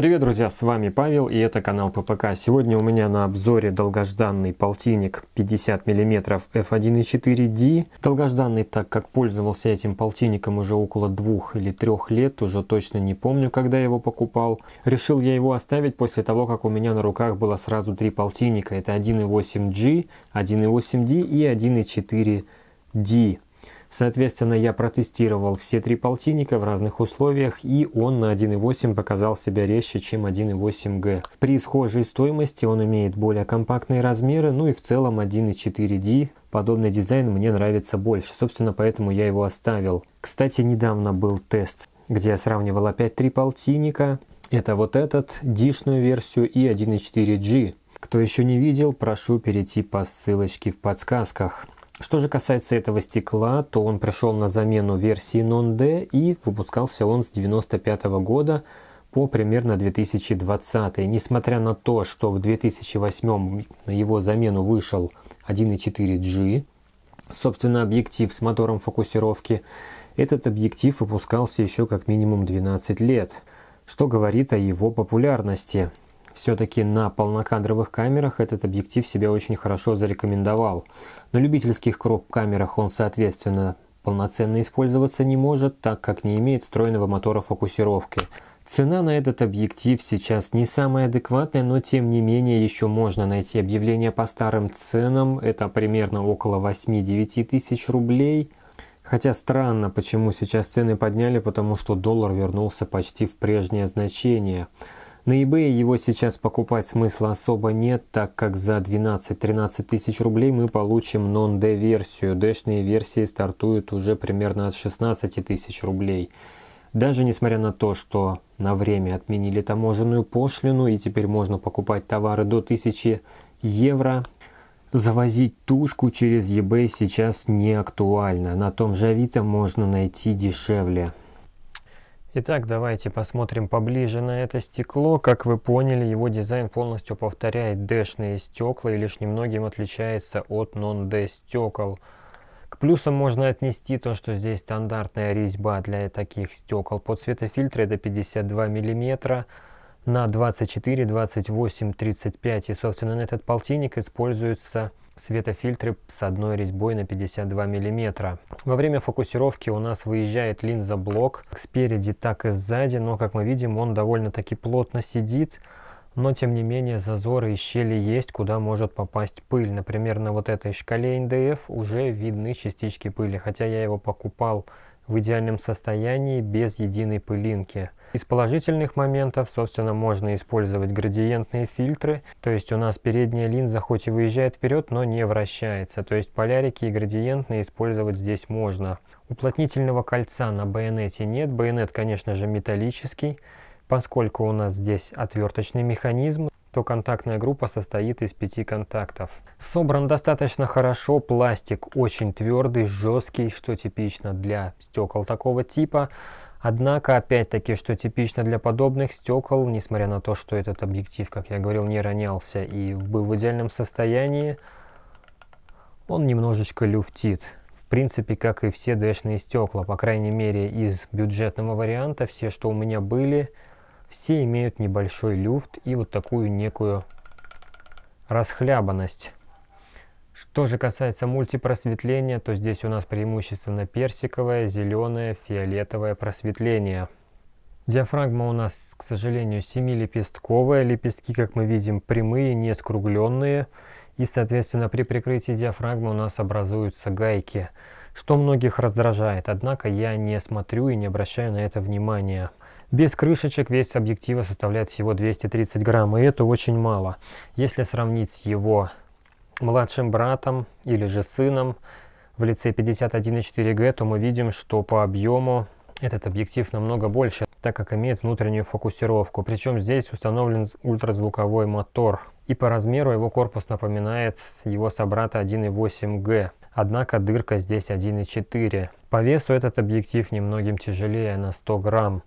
Привет, друзья, с вами Павел и это канал ППК. Сегодня у меня на обзоре долгожданный полтинник 50 мм f1.4D. Долгожданный, так как пользовался этим полтинником уже около двух или трех лет, уже точно не помню, когда я его покупал. Решил я его оставить после того, как у меня на руках было сразу три полтинника. Это 1.8G, 1.8D и 1.4D. Соответственно, я протестировал все три полтинника в разных условиях, и он на 1.8 показал себя резче, чем 1.8G. При схожей стоимости он имеет более компактные размеры, ну и в целом 1.4D подобный дизайн мне нравится больше, собственно, поэтому я его оставил. Кстати, недавно был тест, где я сравнивал опять три полтинника. Это вот этот, дишную версию и 1.4G. Кто еще не видел, прошу перейти по ссылочке в подсказках. Что же касается этого стекла, то он пришел на замену версии Non-D и выпускался он с 1995 года по примерно 2020. Несмотря на то, что в 2008 на его замену вышел 1.4G, собственно, объектив с мотором фокусировки, этот объектив выпускался еще как минимум 12 лет, что говорит о его популярности. Все-таки на полнокадровых камерах этот объектив себя очень хорошо зарекомендовал. На любительских кроп-камерах он, соответственно, полноценно использоваться не может, так как не имеет встроенного мотора фокусировки. Цена на этот объектив сейчас не самая адекватная, но тем не менее еще можно найти объявление по старым ценам. Это примерно около 8-9 тысяч рублей. Хотя странно, почему сейчас цены подняли, потому что доллар вернулся почти в прежнее значение – на eBay его сейчас покупать смысла особо нет, так как за 12-13 тысяч рублей мы получим non-D версию. Дэшные версии стартуют уже примерно от 16 тысяч рублей. Даже несмотря на то, что на время отменили таможенную пошлину и теперь можно покупать товары до 1000 евро, Завозить тушку через eBay сейчас не актуально. На том же Авито можно найти дешевле. Итак, давайте посмотрим поближе на это стекло. Как вы поняли, его дизайн полностью повторяет дэшные стекла и лишь немногим отличается от non-d стекол. К плюсам можно отнести то, что здесь стандартная резьба для таких стекол. По цветофильтру это 52 мм на 24, 28, 35. И, собственно, на этот полтинник используется светофильтры с одной резьбой на 52 мм. Во время фокусировки у нас выезжает линза-блок как спереди, так и сзади, но, как мы видим, он довольно-таки плотно сидит, но, тем не менее, зазоры и щели есть, куда может попасть пыль. Например, на вот этой шкале НДФ уже видны частички пыли, хотя я его покупал в идеальном состоянии без единой пылинки. Из положительных моментов, собственно, можно использовать градиентные фильтры, то есть у нас передняя линза хоть и выезжает вперед, но не вращается, то есть полярики и градиентные использовать здесь можно. Уплотнительного кольца на байонете нет, байонет, конечно же, металлический, поскольку у нас здесь отверточный механизм, то контактная группа состоит из пяти контактов. Собран достаточно хорошо, пластик очень твердый, жесткий, что типично для стекол такого типа. Однако, опять-таки, что типично для подобных стекол, несмотря на то, что этот объектив, как я говорил, не ронялся и был в идеальном состоянии, он немножечко люфтит. В принципе, как и все дэшные стекла, по крайней мере, из бюджетного варианта, все, что у меня были, все имеют небольшой люфт и вот такую некую расхлябанность. Что же касается мультипросветления, то здесь у нас преимущественно персиковое, зеленое, фиолетовое просветление. Диафрагма у нас, к сожалению, семилепестковая. Лепестки, как мы видим, прямые, не скругленные. И, соответственно, при прикрытии диафрагмы у нас образуются гайки, что многих раздражает. Однако я не смотрю и не обращаю на это внимания. Без крышечек вес объектива составляет всего 230 грамм, и это очень мало. Если сравнить его младшим братом или же сыном в лице 51.4G, то мы видим, что по объему этот объектив намного больше, так как имеет внутреннюю фокусировку. Причем здесь установлен ультразвуковой мотор. И по размеру его корпус напоминает его собрата 1.8G. Однако дырка здесь 1.4. По весу этот объектив немногим тяжелее на 100 грамм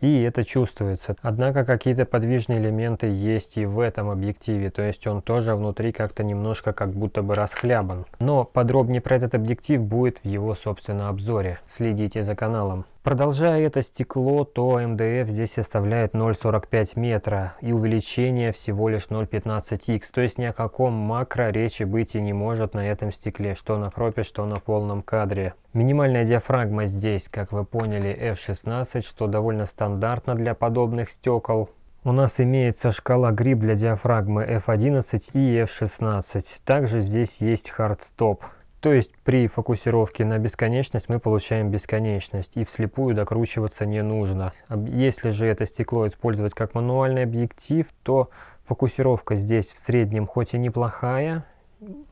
и это чувствуется. Однако какие-то подвижные элементы есть и в этом объективе, то есть он тоже внутри как-то немножко как будто бы расхлябан. Но подробнее про этот объектив будет в его собственном обзоре. Следите за каналом. Продолжая это стекло, то МДФ здесь оставляет 0,45 метра и увеличение всего лишь 0,15х, то есть ни о каком макро речи быть и не может на этом стекле, что на кропе, что на полном кадре. Минимальная диафрагма здесь, как вы поняли, F16, что довольно стандартно для подобных стекол. У нас имеется шкала гриб для диафрагмы F11 и F16. Также здесь есть хардстоп. То есть при фокусировке на бесконечность мы получаем бесконечность и вслепую докручиваться не нужно. Если же это стекло использовать как мануальный объектив, то фокусировка здесь в среднем хоть и неплохая,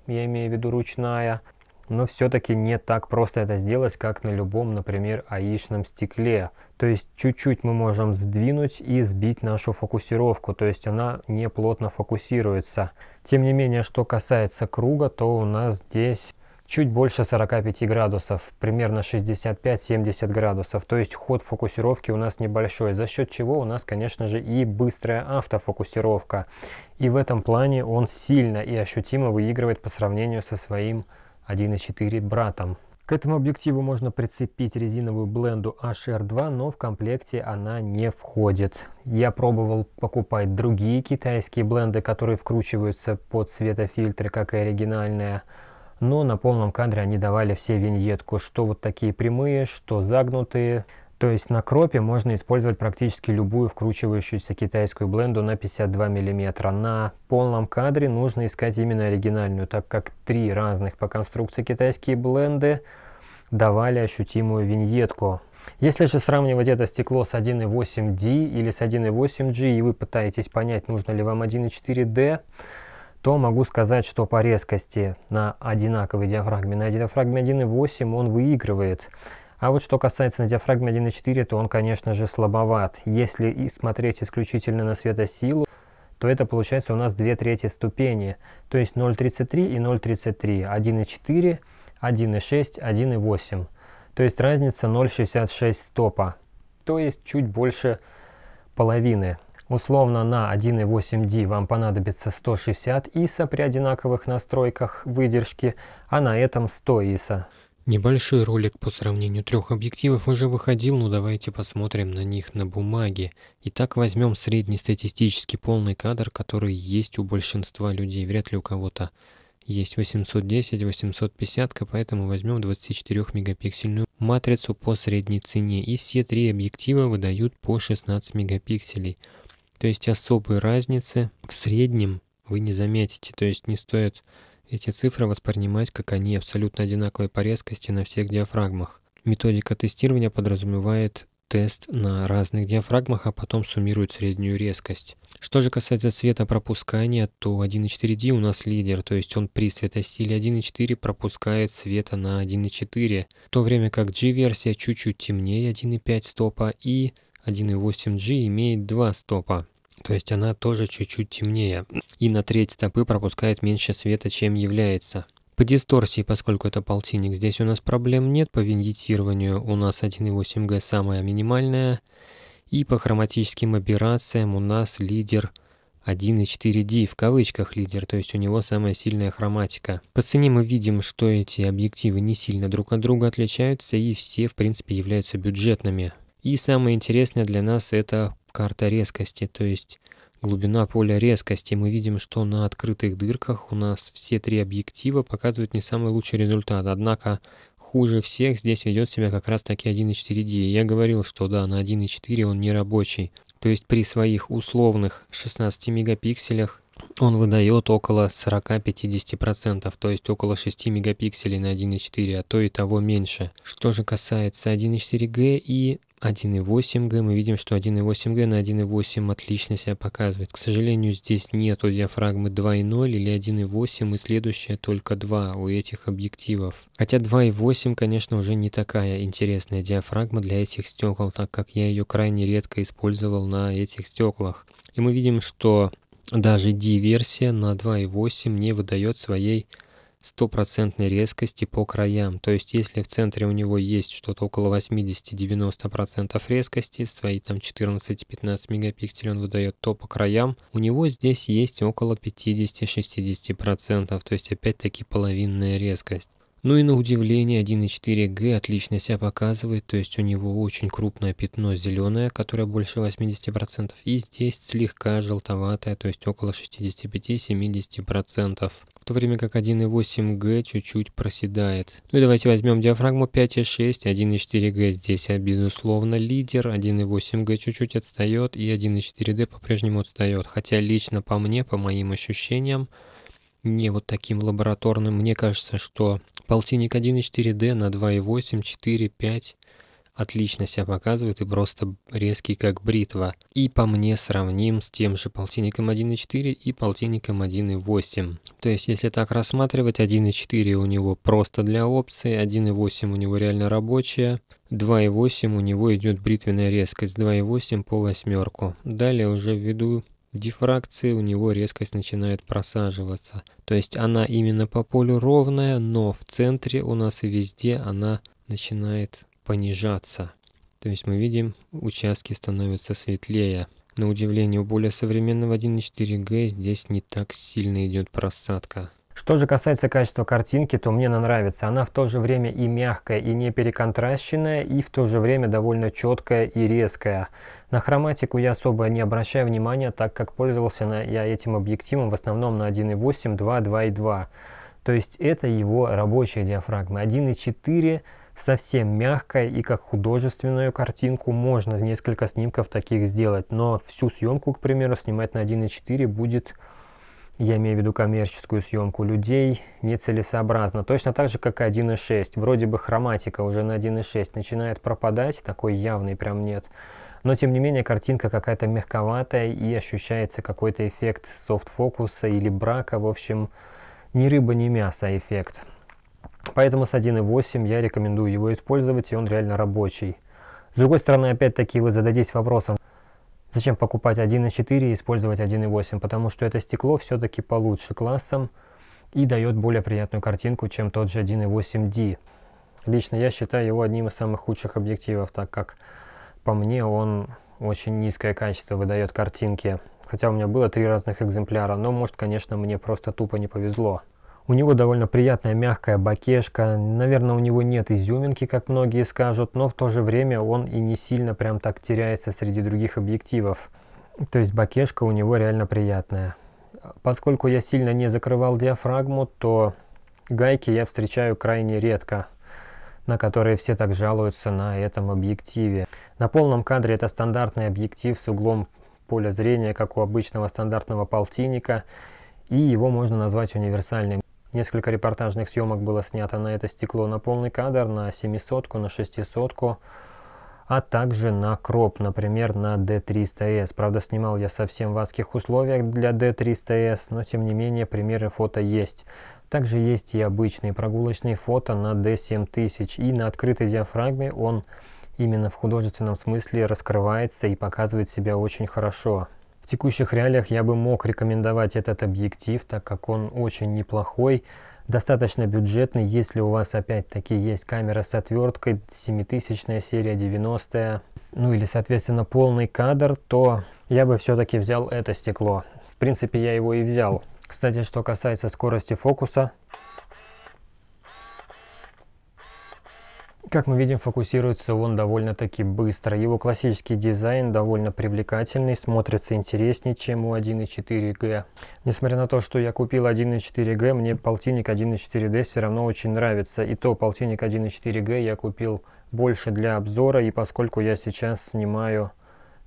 я имею в виду ручная, но все-таки не так просто это сделать, как на любом, например, аишном стекле. То есть чуть-чуть мы можем сдвинуть и сбить нашу фокусировку, то есть она не плотно фокусируется. Тем не менее, что касается круга, то у нас здесь чуть больше 45 градусов, примерно 65-70 градусов. То есть ход фокусировки у нас небольшой, за счет чего у нас, конечно же, и быстрая автофокусировка. И в этом плане он сильно и ощутимо выигрывает по сравнению со своим 1.4 братом. К этому объективу можно прицепить резиновую бленду HR2, но в комплекте она не входит. Я пробовал покупать другие китайские бленды, которые вкручиваются под светофильтры, как и оригинальная но на полном кадре они давали все виньетку, что вот такие прямые, что загнутые. То есть на кропе можно использовать практически любую вкручивающуюся китайскую бленду на 52 мм. На полном кадре нужно искать именно оригинальную, так как три разных по конструкции китайские бленды давали ощутимую виньетку. Если же сравнивать это стекло с 1.8D или с 1.8G и вы пытаетесь понять, нужно ли вам 1.4D, то могу сказать, что по резкости на одинаковой диафрагме, на диафрагме 1.8 он выигрывает. А вот что касается на диафрагме 1.4, то он, конечно же, слабоват. Если и смотреть исключительно на светосилу, то это получается у нас 2 трети ступени, то есть 0.33 и 0.33, 1.4, 1.6, 1.8. То есть разница 0.66 стопа, то есть чуть больше половины. Условно на 1.8D вам понадобится 160 ISO при одинаковых настройках выдержки, а на этом 100 ISO. Небольшой ролик по сравнению трех объективов уже выходил, но ну давайте посмотрим на них на бумаге. Итак, возьмем среднестатистический полный кадр, который есть у большинства людей, вряд ли у кого-то есть 810, 850, поэтому возьмем 24-мегапиксельную матрицу по средней цене. И все три объектива выдают по 16 мегапикселей. То есть особой разницы в среднем вы не заметите. То есть не стоит эти цифры воспринимать, как они абсолютно одинаковые по резкости на всех диафрагмах. Методика тестирования подразумевает тест на разных диафрагмах, а потом суммирует среднюю резкость. Что же касается цвета пропускания, то 1.4D у нас лидер, то есть он при светосиле 1.4 пропускает света на 1.4, в то время как G-версия чуть-чуть темнее 1.5 стопа и 1.8G имеет 2 стопа то есть она тоже чуть-чуть темнее, и на треть стопы пропускает меньше света, чем является. По дисторсии, поскольку это полтинник, здесь у нас проблем нет, по виндитированию у нас 1.8G самая минимальная, и по хроматическим операциям у нас лидер 1.4D, в кавычках лидер, то есть у него самая сильная хроматика. По цене мы видим, что эти объективы не сильно друг от друга отличаются и все, в принципе, являются бюджетными. И самое интересное для нас это карта резкости, то есть глубина поля резкости. Мы видим, что на открытых дырках у нас все три объектива показывают не самый лучший результат. Однако хуже всех здесь ведет себя как раз таки 1.4D. Я говорил, что да, на 1.4 он не рабочий. То есть при своих условных 16 мегапикселях он выдает около 40-50%, то есть около 6 мегапикселей на 1.4, а то и того меньше. Что же касается 1.4G и 1.8 Г, мы видим, что 1.8 Г на 1.8 отлично себя показывает. К сожалению, здесь нету диафрагмы 2.0 или 1.8 и следующая только 2 у этих объективов. Хотя 2.8, конечно, уже не такая интересная диафрагма для этих стекол, так как я ее крайне редко использовал на этих стеклах. И мы видим, что даже D-версия на 2.8 не выдает своей стопроцентной резкости по краям. То есть, если в центре у него есть что-то около 80-90% резкости, свои там 14-15 мегапикселей он выдает, то по краям у него здесь есть около 50-60%, то есть опять-таки половинная резкость. Ну и на удивление 1.4G отлично себя показывает, то есть у него очень крупное пятно зеленое, которое больше 80%, и здесь слегка желтоватое, то есть около 65-70% в то время как 1.8G чуть-чуть проседает. Ну и давайте возьмем диафрагму 5.6, 1.4G здесь, а, безусловно, лидер, 1.8G чуть-чуть отстает и 1.4D по-прежнему отстает. Хотя лично по мне, по моим ощущениям, не вот таким лабораторным, мне кажется, что полтинник 1.4D на 2.8, 4, 5 отлично себя показывает и просто резкий, как бритва. И по мне сравним с тем же полтинником 1.4 и полтинником 1.8. То есть, если так рассматривать, 1.4 у него просто для опции, 1.8 у него реально рабочая, 2.8 у него идет бритвенная резкость, 2.8 по восьмерку. Далее уже ввиду дифракции у него резкость начинает просаживаться. То есть она именно по полю ровная, но в центре у нас и везде она начинает понижаться. То есть мы видим, участки становятся светлее. На удивление, у более современного 1.4G здесь не так сильно идет просадка. Что же касается качества картинки, то мне она нравится. Она в то же время и мягкая, и не переконтращенная, и в то же время довольно четкая и резкая. На хроматику я особо не обращаю внимания, так как пользовался на, я этим объективом в основном на 1.8, 2, 2 и 2. То есть это его рабочая диафрагма. 1.4 совсем мягкая и как художественную картинку можно несколько снимков таких сделать, но всю съемку, к примеру, снимать на 1.4 будет, я имею в виду коммерческую съемку людей, нецелесообразно. Точно так же, как и 1.6. Вроде бы хроматика уже на 1.6 начинает пропадать, такой явный прям нет. Но, тем не менее, картинка какая-то мягковатая и ощущается какой-то эффект софт-фокуса или брака. В общем, ни рыба, ни мясо а эффект. Поэтому с 1.8 я рекомендую его использовать, и он реально рабочий. С другой стороны, опять-таки вы зададитесь вопросом, зачем покупать 1.4 и использовать 1.8, потому что это стекло все-таки получше классом и дает более приятную картинку, чем тот же 1.8D. Лично я считаю его одним из самых худших объективов, так как по мне он очень низкое качество выдает картинки. Хотя у меня было три разных экземпляра, но может, конечно, мне просто тупо не повезло. У него довольно приятная мягкая бакешка, наверное, у него нет изюминки, как многие скажут, но в то же время он и не сильно прям так теряется среди других объективов. То есть бакешка у него реально приятная. Поскольку я сильно не закрывал диафрагму, то гайки я встречаю крайне редко на которые все так жалуются на этом объективе. На полном кадре это стандартный объектив с углом поля зрения, как у обычного стандартного полтинника, и его можно назвать универсальным. Несколько репортажных съемок было снято на это стекло на полный кадр, на семисотку, на шестисотку, а также на кроп, например, на D300S. Правда, снимал я совсем в адских условиях для D300S, но тем не менее примеры фото есть. Также есть и обычные прогулочные фото на D7000 и на открытой диафрагме он именно в художественном смысле раскрывается и показывает себя очень хорошо текущих реалиях я бы мог рекомендовать этот объектив, так как он очень неплохой, достаточно бюджетный, если у вас опять-таки есть камера с отверткой 7000 серия 90 ну или соответственно полный кадр, то я бы все-таки взял это стекло. В принципе я его и взял. Кстати, что касается скорости фокуса, Как мы видим, фокусируется он довольно-таки быстро. Его классический дизайн довольно привлекательный, смотрится интереснее, чем у 1.4G. Несмотря на то, что я купил 1.4G, мне полтинник 1.4D все равно очень нравится. И то полтинник 1.4G я купил больше для обзора, и поскольку я сейчас снимаю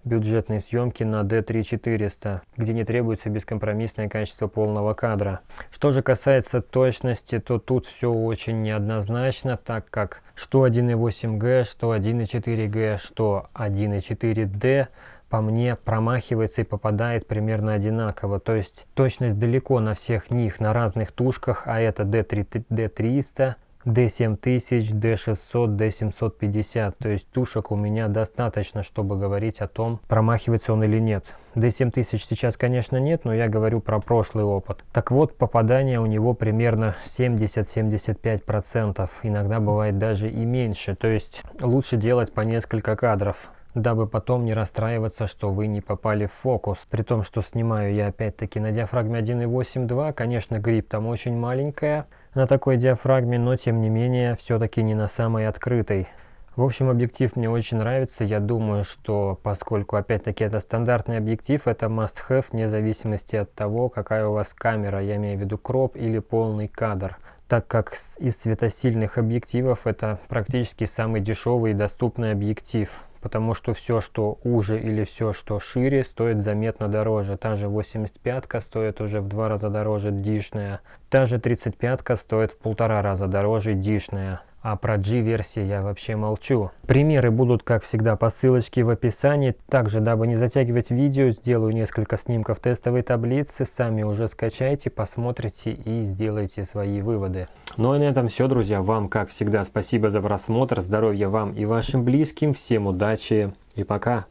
Бюджетные съемки на D3400, где не требуется бескомпромиссное качество полного кадра. Что же касается точности, то тут все очень неоднозначно, так как что 1.8G, что 1.4G, что 1.4D по мне промахивается и попадает примерно одинаково. То есть точность далеко на всех них, на разных тушках, а это D3, D300, D7000, D600, D750. То есть тушек у меня достаточно, чтобы говорить о том, промахивается он или нет. D7000 сейчас, конечно, нет, но я говорю про прошлый опыт. Так вот, попадание у него примерно 70-75%. Иногда бывает даже и меньше. То есть лучше делать по несколько кадров дабы потом не расстраиваться, что вы не попали в фокус. При том, что снимаю я опять-таки на диафрагме 1.8.2, конечно, грипп там очень маленькая, на такой диафрагме, но тем не менее, все-таки не на самой открытой. В общем, объектив мне очень нравится. Я думаю, что поскольку, опять-таки, это стандартный объектив, это must-have, вне зависимости от того, какая у вас камера, я имею в виду кроп или полный кадр. Так как из светосильных объективов это практически самый дешевый и доступный объектив потому что все, что уже или все, что шире, стоит заметно дороже. Та же 85-ка стоит уже в два раза дороже дишная, та же 35-ка стоит в полтора раза дороже дишная а про G-версии я вообще молчу. Примеры будут, как всегда, по ссылочке в описании. Также, дабы не затягивать видео, сделаю несколько снимков тестовой таблицы, сами уже скачайте, посмотрите и сделайте свои выводы. Ну и а на этом все, друзья. Вам, как всегда, спасибо за просмотр, здоровья вам и вашим близким, всем удачи и пока!